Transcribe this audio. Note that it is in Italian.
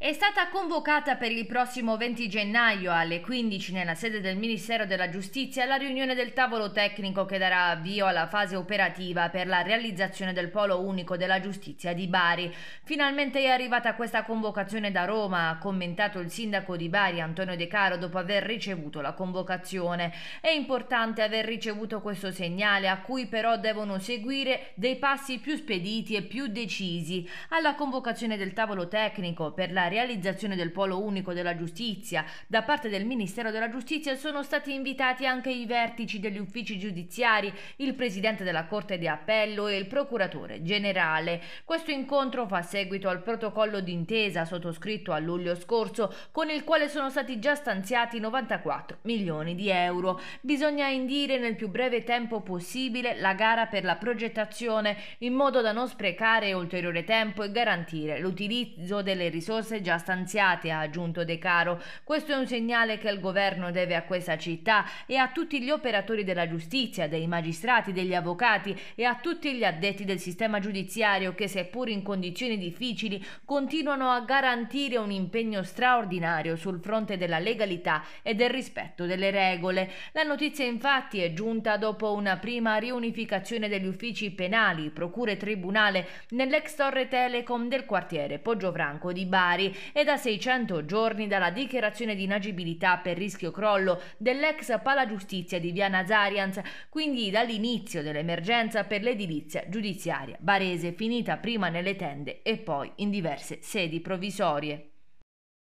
è stata convocata per il prossimo 20 gennaio alle 15 nella sede del Ministero della Giustizia la riunione del tavolo tecnico che darà avvio alla fase operativa per la realizzazione del Polo Unico della Giustizia di Bari. Finalmente è arrivata questa convocazione da Roma, ha commentato il sindaco di Bari Antonio De Caro dopo aver ricevuto la convocazione. È importante aver ricevuto questo segnale a cui però devono seguire dei passi più spediti e più decisi. Alla convocazione del tavolo tecnico per la realizzazione del polo unico della giustizia da parte del Ministero della Giustizia sono stati invitati anche i vertici degli uffici giudiziari, il presidente della Corte di Appello e il procuratore generale. Questo incontro fa seguito al protocollo d'intesa sottoscritto a luglio scorso con il quale sono stati già stanziati 94 milioni di euro. Bisogna indire nel più breve tempo possibile la gara per la progettazione in modo da non sprecare ulteriore tempo e garantire l'utilizzo delle risorse già stanziate, ha aggiunto De Caro. Questo è un segnale che il governo deve a questa città e a tutti gli operatori della giustizia, dei magistrati, degli avvocati e a tutti gli addetti del sistema giudiziario che, seppur in condizioni difficili, continuano a garantire un impegno straordinario sul fronte della legalità e del rispetto delle regole. La notizia infatti è giunta dopo una prima riunificazione degli uffici penali, procure e tribunale nell'ex torre Telecom del quartiere Poggiofranco di Bari militari e da 600 giorni dalla dichiarazione di inagibilità per rischio crollo dell'ex palagiustizia di Via Nazarians, quindi dall'inizio dell'emergenza per l'edilizia giudiziaria barese finita prima nelle tende e poi in diverse sedi provvisorie.